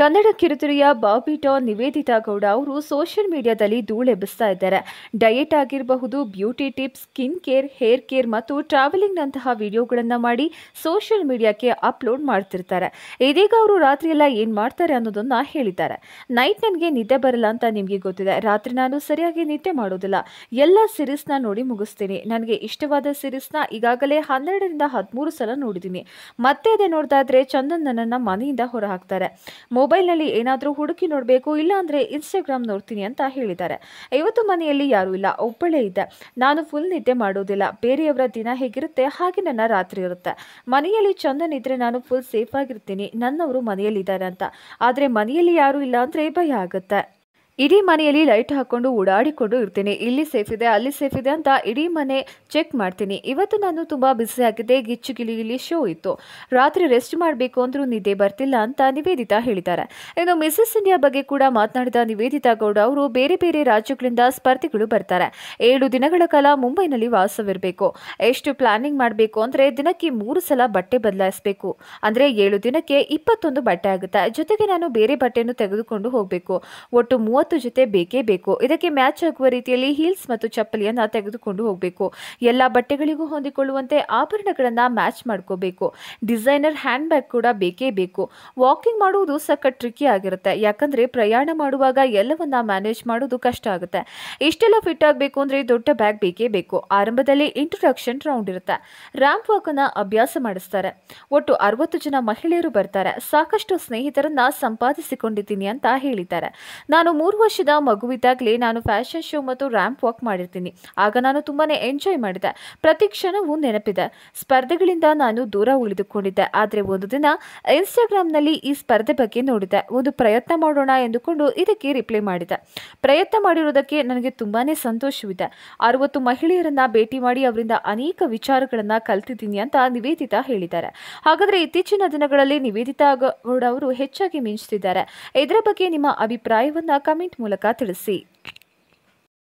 ಕನ್ನಡ ಕಿರುತೆರೆಯ ಬಾಬಿ ಡಾನ್ ನಿವೇದಿತಾ ಗೌಡ ಅವರು ಸೋಷಿಯಲ್ ಮೀಡಿಯಾದಲ್ಲಿ ಧೂಳೆಬ್ಬಿಸ್ತಾ ಇದ್ದಾರೆ ಡಯೆಟ್ ಆಗಿರಬಹುದು beauty tips skin care hair care ಮತ್ತು ಟ್ರಾವೆಲಿಂಗ್ನಂತಹ ವಿಡಿಯೋಗಳನ್ನು ಮಾಡಿ ಸೋಷಿಯಲ್ ಮೀಡಿಯಾಕ್ಕೆ ಅಪ್ಲೋಡ್ ಮಾಡ್ತಿರ್ತಾರೆ ಇದೀಗ ಅವರು ರಾತ್ರಿಯೆಲ್ಲ ಏನು ಮಾಡ್ತಾರೆ ಅನ್ನೋದನ್ನು ಹೇಳಿದ್ದಾರೆ ನೈಟ್ ನನಗೆ ನಿದ್ದೆ ಬರಲ್ಲ ಅಂತ ನಿಮಗೆ ಗೊತ್ತಿದೆ ರಾತ್ರಿ ನಾನು ಸರಿಯಾಗಿ ನಿದ್ದೆ ಮಾಡೋದಿಲ್ಲ ಎಲ್ಲ ಸಿರೀಸ್ನ ನೋಡಿ ಮುಗಿಸ್ತೀನಿ ನನಗೆ ಇಷ್ಟವಾದ ಸಿರೀಸ್ನ ಈಗಾಗಲೇ ಹನ್ನೆರಡರಿಂದ ಹದಿಮೂರು ಸಲ ನೋಡಿದ್ದೀನಿ ಮತ್ತೆ ಅದೇ ನೋಡ್ತಾ ಇದ್ರೆ ಚಂದನ್ ನನ್ನನ್ನು ಮನೆಯಿಂದ ಹೊರಹಾಕ್ತಾರೆ ಮೊಬೈಲ್ನಲ್ಲಿ ಏನಾದರೂ ಹುಡುಕಿ ನೋಡಬೇಕು ಇಲ್ಲಾಂದರೆ ಇನ್ಸ್ಟಾಗ್ರಾಮ್ ನೋಡ್ತೀನಿ ಅಂತ ಹೇಳಿದ್ದಾರೆ ಇವತ್ತು ಮನೆಯಲ್ಲಿ ಯಾರೂ ಇಲ್ಲ ಒಬ್ಬಳೇ ಇದ್ದೆ ನಾನು ಫುಲ್ ನಿದ್ದೆ ಮಾಡೋದಿಲ್ಲ ಬೇರೆಯವರ ದಿನ ಹೇಗಿರುತ್ತೆ ಹಾಗೆ ನನ್ನ ರಾತ್ರಿ ಇರುತ್ತೆ ಮನೆಯಲ್ಲಿ ಚಂದ ನಾನು ಫುಲ್ ಸೇಫ್ ಆಗಿರ್ತೀನಿ ನನ್ನವರು ಮನೆಯಲ್ಲಿದ್ದಾರೆ ಅಂತ ಆದರೆ ಮನೆಯಲ್ಲಿ ಯಾರೂ ಇಲ್ಲ ಅಂದರೆ ಭಯ ಆಗುತ್ತೆ ಇಡೀ ಮನೆಯಲ್ಲಿ ಲೈಟ್ ಹಾಕೊಂಡು ಓಡಾಡಿಕೊಂಡು ಇರ್ತೀನಿ ಇಲ್ಲಿ ಸೇಫ್ ಇದೆ ಅಲ್ಲಿ ಸೇಫ್ ಇದೆ ಅಂತ ಇಡೀ ಮನೆ ಚೆಕ್ ಮಾಡ್ತೀನಿ ಇವತ್ತು ನಾನು ತುಂಬ ಬಿಸಿ ಆಗಿದೆ ಗಿಚ್ಚು ಗಿಲಿ ಶೋ ಇತ್ತು ರಾತ್ರಿ ರೆಸ್ಟ್ ಮಾಡಬೇಕು ಅಂದರೂ ನಿದ್ದೆ ಬರ್ತಿಲ್ಲ ಅಂತ ನಿವೇದಿತಾ ಹೇಳಿದ್ದಾರೆ ಇನ್ನು ಮಿಸಸ್ ಇಂಡಿಯಾ ಬಗ್ಗೆ ಕೂಡ ಮಾತನಾಡಿದ ನಿವೇದಿತಾ ಗೌಡ ಅವರು ಬೇರೆ ಬೇರೆ ರಾಜ್ಯಗಳಿಂದ ಸ್ಪರ್ಧಿಗಳು ಬರ್ತಾರೆ ಏಳು ದಿನಗಳ ಕಾಲ ಮುಂಬೈನಲ್ಲಿ ವಾಸವಿರಬೇಕು ಎಷ್ಟು ಪ್ಲಾನಿಂಗ್ ಮಾಡಬೇಕು ಅಂದರೆ ದಿನಕ್ಕೆ ಮೂರು ಸಲ ಬಟ್ಟೆ ಬದಲಾಯಿಸಬೇಕು ಅಂದರೆ ಏಳು ದಿನಕ್ಕೆ ಇಪ್ಪತ್ತೊಂದು ಬಟ್ಟೆ ಆಗುತ್ತೆ ಜೊತೆಗೆ ನಾನು ಬೇರೆ ಬಟ್ಟೆಯನ್ನು ತೆಗೆದುಕೊಂಡು ಹೋಗಬೇಕು ಒಟ್ಟು ಮೂವತ್ತು ಮೂವತ್ತು ಜೊತೆ ಬೇಕೇ ಬೇಕು ಇದಕ್ಕೆ ಮ್ಯಾಚ್ ಆಗುವ ರೀತಿಯಲ್ಲಿ ಹೀಲ್ಸ್ ಮತ್ತು ಚಪ್ಪಲಿಯನ್ನು ತೆಗೆದುಕೊಂಡು ಹೋಗಬೇಕು ಎಲ್ಲ ಬಟ್ಟೆಗಳಿಗೂ ಹೊಂದಿಕೊಳ್ಳುವಂತೆ ಆಭರಣಗಳನ್ನು ಮ್ಯಾಚ್ ಮಾಡ್ಕೋಬೇಕು ಡಿಸೈನರ್ ಹ್ಯಾಂಡ್ ಬ್ಯಾಗ್ ಕೂಡ ಬೇಕೇ ಬೇಕು ವಾಕಿಂಗ್ ಮಾಡುವುದು ಸಕ್ಕ ಟ್ರಿಕಿ ಆಗಿರುತ್ತೆ ಯಾಕಂದರೆ ಪ್ರಯಾಣ ಮಾಡುವಾಗ ಎಲ್ಲವನ್ನ ಮ್ಯಾನೇಜ್ ಮಾಡೋದು ಕಷ್ಟ ಆಗುತ್ತೆ ಇಷ್ಟೆಲ್ಲ ಫಿಟ್ ಆಗಬೇಕು ಅಂದರೆ ದೊಡ್ಡ ಬ್ಯಾಗ್ ಬೇಕೇ ಬೇಕು ಆರಂಭದಲ್ಲಿ ಇಂಟ್ರೊಡಕ್ಷನ್ ರೌಂಡ್ ಇರುತ್ತೆ ರ್ಯಾಂಪ್ ವಾಕನ್ನ ಅಭ್ಯಾಸ ಮಾಡಿಸ್ತಾರೆ ಒಟ್ಟು ಅರವತ್ತು ಜನ ಮಹಿಳೆಯರು ಬರ್ತಾರೆ ಸಾಕಷ್ಟು ಸ್ನೇಹಿತರನ್ನ ಸಂಪಾದಿಸಿಕೊಂಡಿದ್ದೀನಿ ಅಂತ ಹೇಳಿದ್ದಾರೆ ನಾನು ಮೂರು ಮೂರು ವರ್ಷದ ಮಗುವಿದ್ದಾಗಲೇ ನಾನು ಫ್ಯಾಷನ್ ಶೋ ಮತ್ತು ರ್ಯಾಂಪ್ ವಾಕ್ ಮಾಡಿರ್ತೀನಿ ಆಗ ನಾನು ತುಂಬಾ ಎಂಜಾಯ್ ಮಾಡಿದೆ ಪ್ರತಿ ಕ್ಷಣವೂ ನೆನಪಿದೆ ಸ್ಪರ್ಧೆಗಳಿಂದ ನಾನು ದೂರ ಉಳಿದುಕೊಂಡಿದ್ದೆ ಆದರೆ ಒಂದು ದಿನ ಇನ್ಸ್ಟಾಗ್ರಾಮ್ನಲ್ಲಿ ಈ ಸ್ಪರ್ಧೆ ಬಗ್ಗೆ ನೋಡಿದೆ ಒಂದು ಪ್ರಯತ್ನ ಮಾಡೋಣ ಎಂದುಕೊಂಡು ಇದಕ್ಕೆ ರಿಪ್ಲೈ ಮಾಡಿದೆ ಪ್ರಯತ್ನ ಮಾಡಿರೋದಕ್ಕೆ ನನಗೆ ತುಂಬಾ ಸಂತೋಷವಿದೆ ಅರವತ್ತು ಮಹಿಳೆಯರನ್ನು ಭೇಟಿ ಮಾಡಿ ಅವರಿಂದ ಅನೇಕ ವಿಚಾರಗಳನ್ನು ಕಲ್ತಿದ್ದೀನಿ ಅಂತ ನಿವೇದಿತಾ ಹೇಳಿದ್ದಾರೆ ಹಾಗಾದರೆ ಇತ್ತೀಚಿನ ದಿನಗಳಲ್ಲಿ ನಿವೇದಿತಾ ಅವರು ಹೆಚ್ಚಾಗಿ ಮಿಂಚುತ್ತಿದ್ದಾರೆ ಇದರ ಬಗ್ಗೆ ನಿಮ್ಮ ಅಭಿಪ್ರಾಯವನ್ನು ಕಮೆಂಟ್ ಮೂಲಕ ತಿಳಿಸಿ